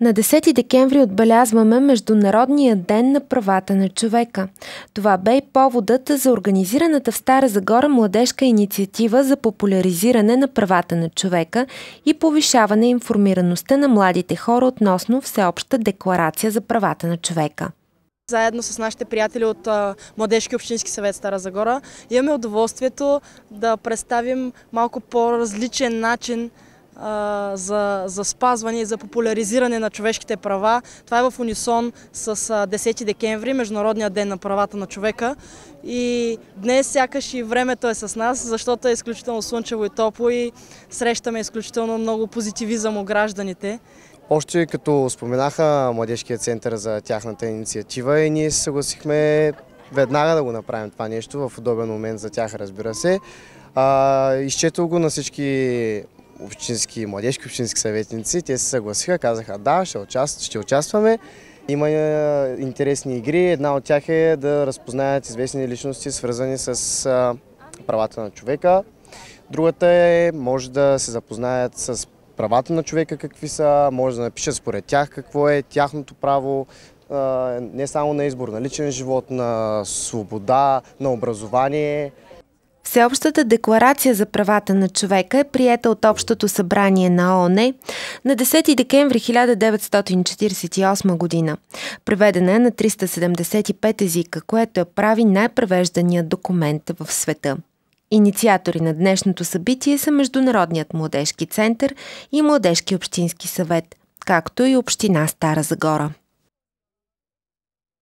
На 10 декември отбелязваме Международния ден на правата на човека. Това бе и поводът за организираната в Стара Загора младежка инициатива за популяризиране на правата на човека и повишаване информираността на младите хора относно Всеобща декларация за правата на човека. Заедно с нашите приятели от Младежки общински съвет Стара Загора имаме удоволствието да представим малко по-различен начин за, за спазване и за популяризиране на човешките права. Това е в унисон с 10 декември, Международния ден на правата на човека. И днес сякаш и времето е с нас, защото е изключително слънчево и топло и срещаме изключително много позитивизъм у гражданите. Още като споменаха Младежкия център за тяхната инициатива и ние се съгласихме веднага да го направим това нещо в удобен момент за тях, разбира се. А, изчетох го на всички общински, младежки общински съветници. Те се съгласиха, казаха да, ще, участв, ще участваме. Има е, интересни игри. Една от тях е да разпознаят известни личности, свързани с правата на човека. Другата е, може да се запознаят с правата на човека какви са, може да напишат според тях какво е тяхното право, не само на избор, на личен живот, на свобода, на образование. Всеобщата декларация за правата на човека е приета от Общото събрание на ООН на 10 декември 1948 година. Преведена е на 375 езика, което я прави най-превежданият документ в света. Инициатори на днешното събитие са Международният младежки център и Младежки общински съвет, както и Община Стара Загора.